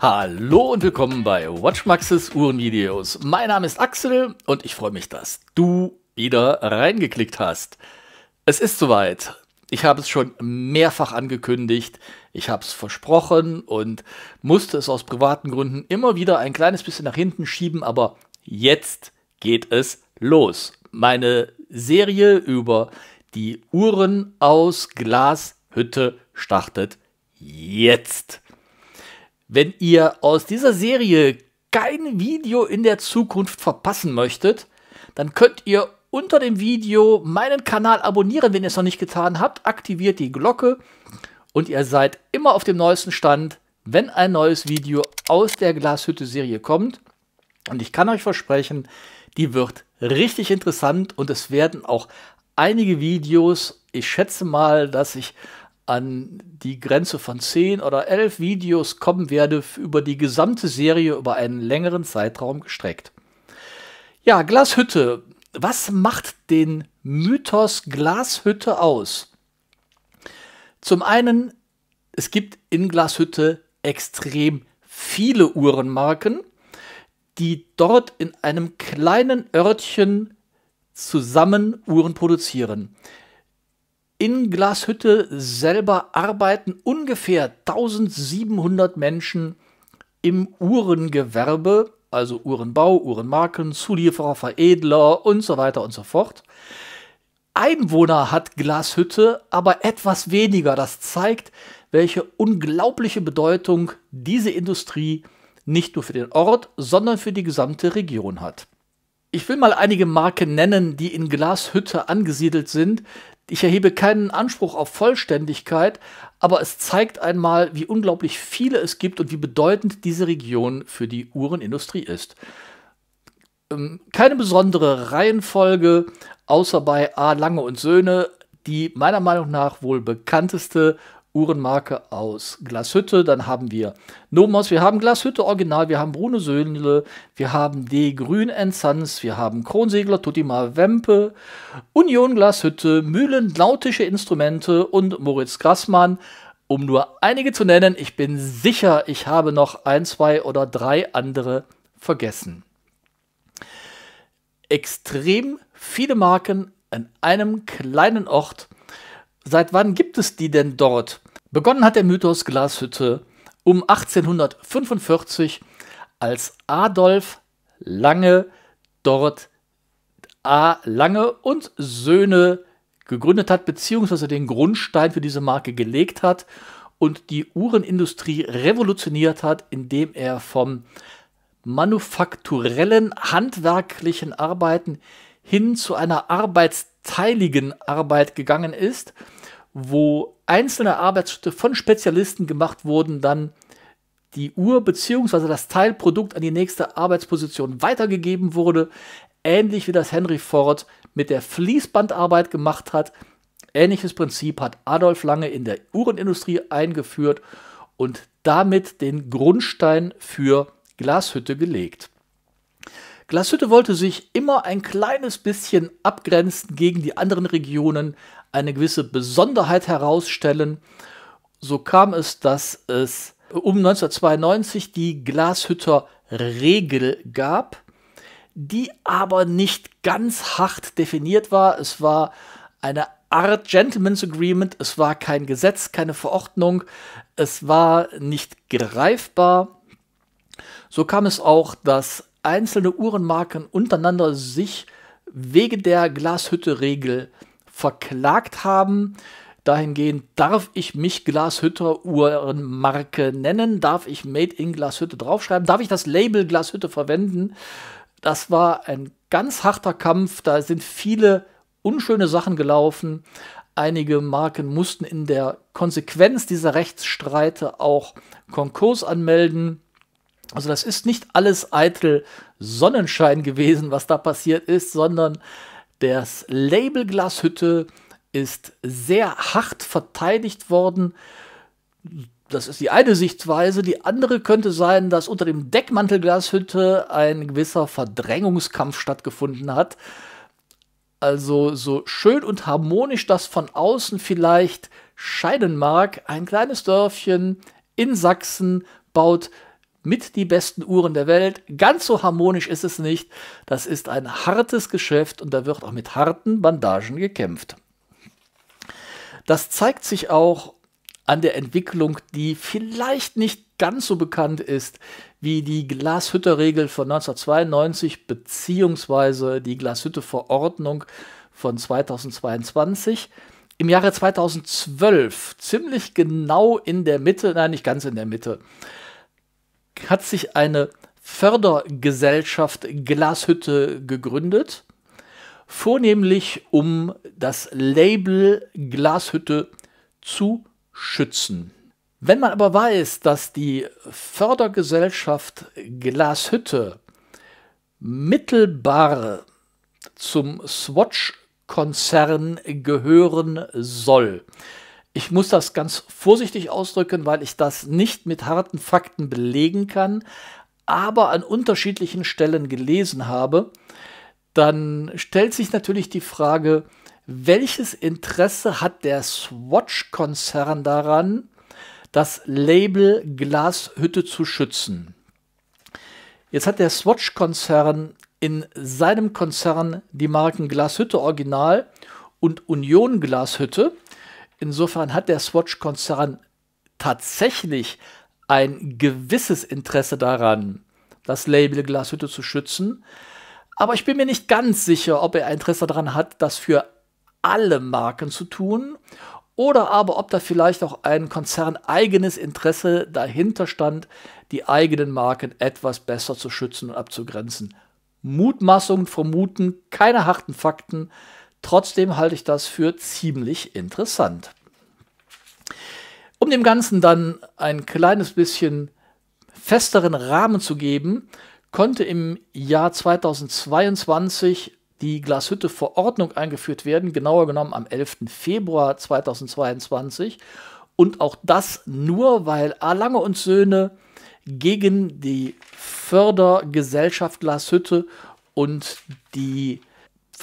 Hallo und willkommen bei Watchmaxes Uhrenvideos. Mein Name ist Axel und ich freue mich, dass du wieder reingeklickt hast. Es ist soweit. Ich habe es schon mehrfach angekündigt, ich habe es versprochen und musste es aus privaten Gründen immer wieder ein kleines bisschen nach hinten schieben, aber jetzt geht es los. Meine Serie über die Uhren aus Glashütte startet jetzt. Wenn ihr aus dieser Serie kein Video in der Zukunft verpassen möchtet, dann könnt ihr unter dem Video meinen Kanal abonnieren, wenn ihr es noch nicht getan habt. Aktiviert die Glocke und ihr seid immer auf dem neuesten Stand, wenn ein neues Video aus der Glashütte-Serie kommt. Und ich kann euch versprechen, die wird richtig interessant und es werden auch einige Videos, ich schätze mal, dass ich an die Grenze von 10 oder 11 Videos kommen werde, über die gesamte Serie über einen längeren Zeitraum gestreckt. Ja, Glashütte. Was macht den Mythos Glashütte aus? Zum einen, es gibt in Glashütte extrem viele Uhrenmarken, die dort in einem kleinen Örtchen zusammen Uhren produzieren. In Glashütte selber arbeiten ungefähr 1700 Menschen im Uhrengewerbe, also Uhrenbau, Uhrenmarken, Zulieferer, Veredler und so weiter und so fort. Einwohner hat Glashütte, aber etwas weniger. Das zeigt, welche unglaubliche Bedeutung diese Industrie nicht nur für den Ort, sondern für die gesamte Region hat. Ich will mal einige Marken nennen, die in Glashütte angesiedelt sind. Ich erhebe keinen Anspruch auf Vollständigkeit, aber es zeigt einmal, wie unglaublich viele es gibt und wie bedeutend diese Region für die Uhrenindustrie ist. Ähm, keine besondere Reihenfolge, außer bei A. Lange und Söhne, die meiner Meinung nach wohl bekannteste Uhrenmarke aus Glashütte. Dann haben wir Nomos, wir haben Glashütte Original, wir haben Bruno Söhnle, wir haben D. Grün Sons, wir haben Kronsegler, Tutima Wempe, Union Glashütte, Mühlen, Lautische Instrumente und Moritz Grassmann. Um nur einige zu nennen, ich bin sicher, ich habe noch ein, zwei oder drei andere vergessen. Extrem viele Marken an einem kleinen Ort Seit wann gibt es die denn dort? Begonnen hat der Mythos Glashütte um 1845, als Adolf Lange dort A. Lange und Söhne gegründet hat, beziehungsweise den Grundstein für diese Marke gelegt hat und die Uhrenindustrie revolutioniert hat, indem er vom manufakturellen, handwerklichen Arbeiten hin zu einer Arbeits teiligen Arbeit gegangen ist, wo einzelne Arbeitsschritte von Spezialisten gemacht wurden, dann die Uhr bzw. das Teilprodukt an die nächste Arbeitsposition weitergegeben wurde, ähnlich wie das Henry Ford mit der Fließbandarbeit gemacht hat. Ähnliches Prinzip hat Adolf Lange in der Uhrenindustrie eingeführt und damit den Grundstein für Glashütte gelegt. Glashütte wollte sich immer ein kleines bisschen abgrenzen gegen die anderen Regionen, eine gewisse Besonderheit herausstellen. So kam es, dass es um 1992 die Glashütter Regel gab, die aber nicht ganz hart definiert war. Es war eine Art Gentleman's Agreement, es war kein Gesetz, keine Verordnung, es war nicht greifbar. So kam es auch, dass einzelne Uhrenmarken untereinander sich wegen der Glashütte-Regel verklagt haben. Dahingehend darf ich mich glashütte Uhrenmarke nennen, darf ich Made in Glashütte draufschreiben, darf ich das Label Glashütte verwenden. Das war ein ganz harter Kampf, da sind viele unschöne Sachen gelaufen. Einige Marken mussten in der Konsequenz dieser Rechtsstreite auch Konkurs anmelden. Also das ist nicht alles eitel Sonnenschein gewesen, was da passiert ist, sondern das Label Glashütte ist sehr hart verteidigt worden. Das ist die eine Sichtweise. Die andere könnte sein, dass unter dem Deckmantel Glashütte ein gewisser Verdrängungskampf stattgefunden hat. Also so schön und harmonisch das von außen vielleicht scheinen mag, ein kleines Dörfchen in Sachsen baut mit die besten Uhren der Welt. Ganz so harmonisch ist es nicht. Das ist ein hartes Geschäft und da wird auch mit harten Bandagen gekämpft. Das zeigt sich auch an der Entwicklung, die vielleicht nicht ganz so bekannt ist wie die Glashütter-Regel von 1992 beziehungsweise die Glashütte-Verordnung von 2022. Im Jahre 2012, ziemlich genau in der Mitte, nein, nicht ganz in der Mitte, hat sich eine Fördergesellschaft Glashütte gegründet, vornehmlich um das Label Glashütte zu schützen. Wenn man aber weiß, dass die Fördergesellschaft Glashütte mittelbar zum Swatch-Konzern gehören soll, ich muss das ganz vorsichtig ausdrücken, weil ich das nicht mit harten Fakten belegen kann, aber an unterschiedlichen Stellen gelesen habe, dann stellt sich natürlich die Frage, welches Interesse hat der Swatch-Konzern daran, das Label Glashütte zu schützen? Jetzt hat der Swatch-Konzern in seinem Konzern die Marken Glashütte Original und Union Glashütte Insofern hat der Swatch-Konzern tatsächlich ein gewisses Interesse daran, das Label Glashütte zu schützen. Aber ich bin mir nicht ganz sicher, ob er Interesse daran hat, das für alle Marken zu tun oder aber ob da vielleicht auch ein konzerneigenes Interesse dahinter stand, die eigenen Marken etwas besser zu schützen und abzugrenzen. Mutmaßungen, Vermuten, keine harten Fakten, Trotzdem halte ich das für ziemlich interessant. Um dem Ganzen dann ein kleines bisschen festeren Rahmen zu geben, konnte im Jahr 2022 die Glashütte-Verordnung eingeführt werden, genauer genommen am 11. Februar 2022. Und auch das nur, weil A. Lange und Söhne gegen die Fördergesellschaft Glashütte und die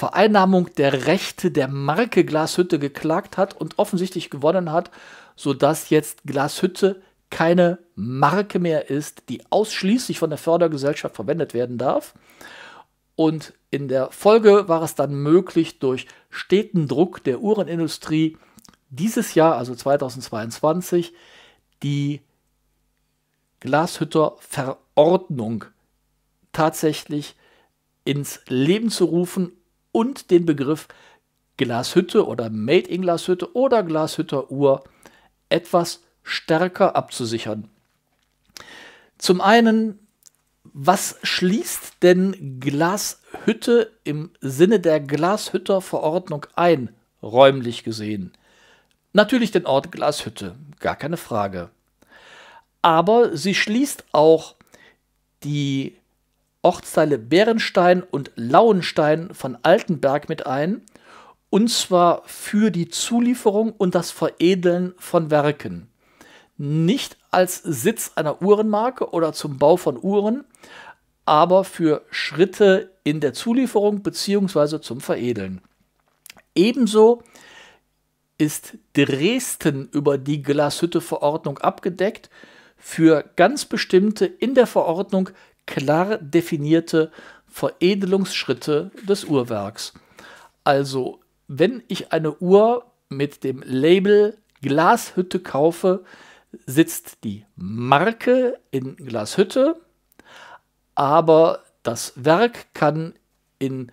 Vereinnahmung der Rechte der Marke Glashütte geklagt hat und offensichtlich gewonnen hat, sodass jetzt Glashütte keine Marke mehr ist, die ausschließlich von der Fördergesellschaft verwendet werden darf. Und in der Folge war es dann möglich, durch steten Druck der Uhrenindustrie dieses Jahr, also 2022, die Glashütter Verordnung tatsächlich ins Leben zu rufen und den Begriff Glashütte oder Made in Glashütte oder Glashütter Uhr etwas stärker abzusichern. Zum einen, was schließt denn Glashütte im Sinne der Glashütterverordnung ein, räumlich gesehen? Natürlich den Ort Glashütte, gar keine Frage. Aber sie schließt auch die Ortsteile Bärenstein und Lauenstein von Altenberg mit ein, und zwar für die Zulieferung und das Veredeln von Werken. Nicht als Sitz einer Uhrenmarke oder zum Bau von Uhren, aber für Schritte in der Zulieferung bzw. zum Veredeln. Ebenso ist Dresden über die Glashütte-Verordnung abgedeckt für ganz bestimmte in der Verordnung klar definierte Veredelungsschritte des Uhrwerks. Also, wenn ich eine Uhr mit dem Label Glashütte kaufe, sitzt die Marke in Glashütte, aber das Werk kann in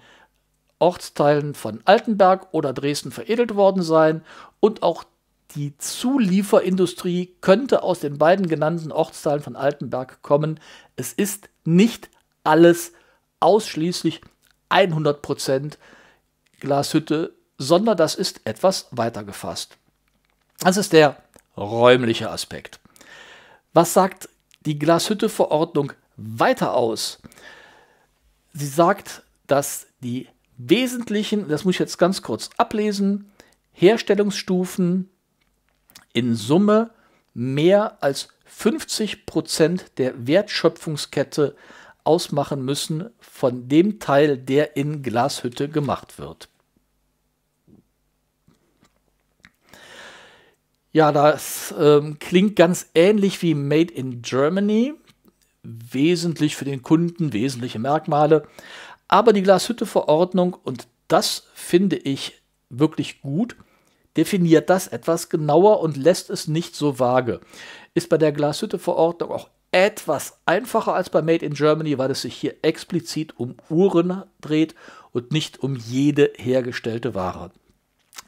Ortsteilen von Altenberg oder Dresden veredelt worden sein und auch die Zulieferindustrie könnte aus den beiden genannten Ortsteilen von Altenberg kommen. Es ist nicht alles ausschließlich 100% Glashütte, sondern das ist etwas weiter gefasst. Das ist der räumliche Aspekt. Was sagt die Glashütte-Verordnung weiter aus? Sie sagt, dass die wesentlichen, das muss ich jetzt ganz kurz ablesen, Herstellungsstufen, in Summe mehr als 50 Prozent der Wertschöpfungskette ausmachen müssen von dem Teil, der in Glashütte gemacht wird. Ja, das ähm, klingt ganz ähnlich wie Made in Germany. Wesentlich für den Kunden, wesentliche Merkmale. Aber die Glashütte-Verordnung, und das finde ich wirklich gut, definiert das etwas genauer und lässt es nicht so vage. Ist bei der Glashütte-Verordnung auch etwas einfacher als bei Made in Germany, weil es sich hier explizit um Uhren dreht und nicht um jede hergestellte Ware.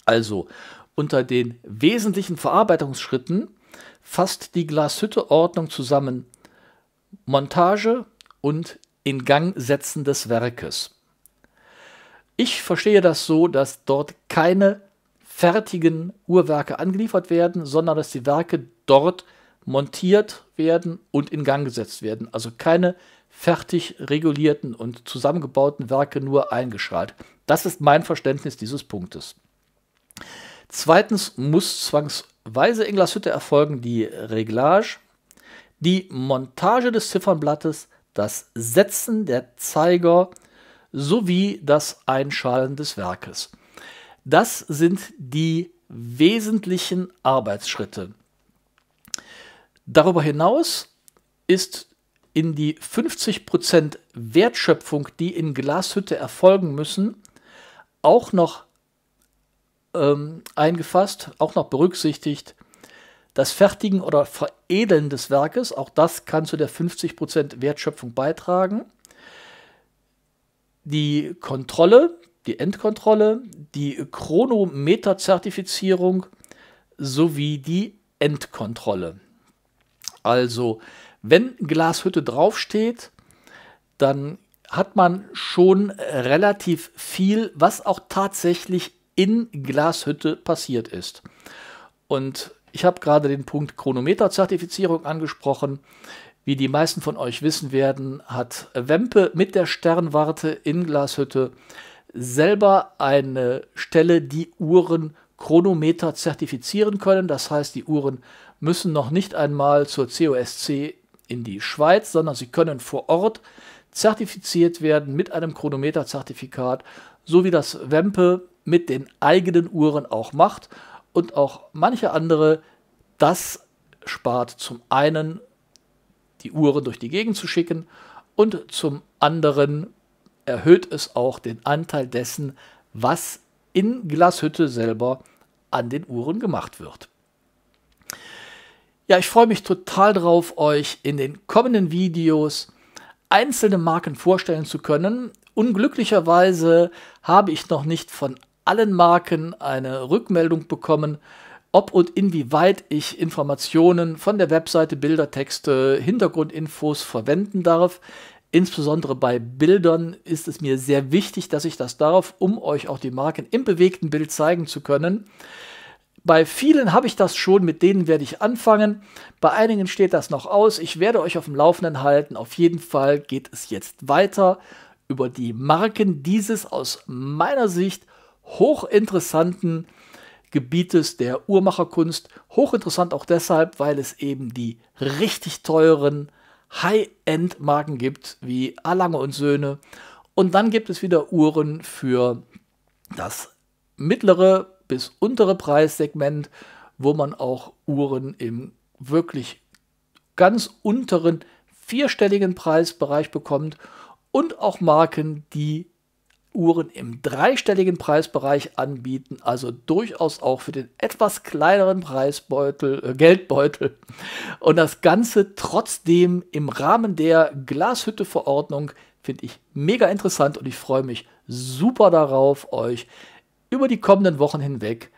Also unter den wesentlichen Verarbeitungsschritten fasst die Glashütte-Ordnung zusammen Montage und Ingangsetzen des Werkes. Ich verstehe das so, dass dort keine fertigen Uhrwerke angeliefert werden, sondern dass die Werke dort montiert werden und in Gang gesetzt werden. Also keine fertig regulierten und zusammengebauten Werke nur eingeschaltet. Das ist mein Verständnis dieses Punktes. Zweitens muss zwangsweise in Glashütte erfolgen die Reglage, die Montage des Ziffernblattes, das Setzen der Zeiger sowie das Einschalen des Werkes. Das sind die wesentlichen Arbeitsschritte. Darüber hinaus ist in die 50% Wertschöpfung, die in Glashütte erfolgen müssen, auch noch ähm, eingefasst, auch noch berücksichtigt, das Fertigen oder Veredeln des Werkes, auch das kann zu der 50% Wertschöpfung beitragen. Die Kontrolle die Endkontrolle, die Chronometer-Zertifizierung sowie die Endkontrolle. Also, wenn Glashütte draufsteht, dann hat man schon relativ viel, was auch tatsächlich in Glashütte passiert ist. Und ich habe gerade den Punkt Chronometer-Zertifizierung angesprochen. Wie die meisten von euch wissen werden, hat Wempe mit der Sternwarte in Glashütte selber eine Stelle, die Uhren Chronometer zertifizieren können. Das heißt, die Uhren müssen noch nicht einmal zur COSC in die Schweiz, sondern sie können vor Ort zertifiziert werden mit einem Chronometerzertifikat, so wie das Wempe mit den eigenen Uhren auch macht und auch manche andere. Das spart zum einen die Uhren durch die Gegend zu schicken und zum anderen erhöht es auch den Anteil dessen, was in Glashütte selber an den Uhren gemacht wird. Ja, ich freue mich total drauf, euch in den kommenden Videos einzelne Marken vorstellen zu können. Unglücklicherweise habe ich noch nicht von allen Marken eine Rückmeldung bekommen, ob und inwieweit ich Informationen von der Webseite, Bildertexte, Hintergrundinfos verwenden darf. Insbesondere bei Bildern ist es mir sehr wichtig, dass ich das darf, um euch auch die Marken im bewegten Bild zeigen zu können. Bei vielen habe ich das schon, mit denen werde ich anfangen. Bei einigen steht das noch aus. Ich werde euch auf dem Laufenden halten. Auf jeden Fall geht es jetzt weiter über die Marken dieses aus meiner Sicht hochinteressanten Gebietes der Uhrmacherkunst. Hochinteressant auch deshalb, weil es eben die richtig teuren High-End-Marken gibt, wie Alange und Söhne. Und dann gibt es wieder Uhren für das mittlere bis untere Preissegment, wo man auch Uhren im wirklich ganz unteren vierstelligen Preisbereich bekommt und auch Marken, die Uhren im dreistelligen Preisbereich anbieten, also durchaus auch für den etwas kleineren Preisbeutel, äh, Geldbeutel. Und das Ganze trotzdem im Rahmen der Glashütte-Verordnung finde ich mega interessant und ich freue mich super darauf, euch über die kommenden Wochen hinweg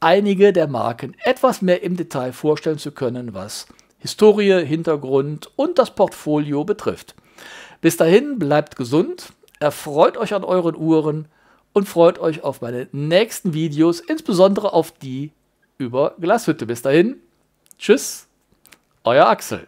einige der Marken etwas mehr im Detail vorstellen zu können, was Historie, Hintergrund und das Portfolio betrifft. Bis dahin bleibt gesund Erfreut euch an euren Uhren und freut euch auf meine nächsten Videos, insbesondere auf die über Glashütte. Bis dahin, tschüss, euer Axel.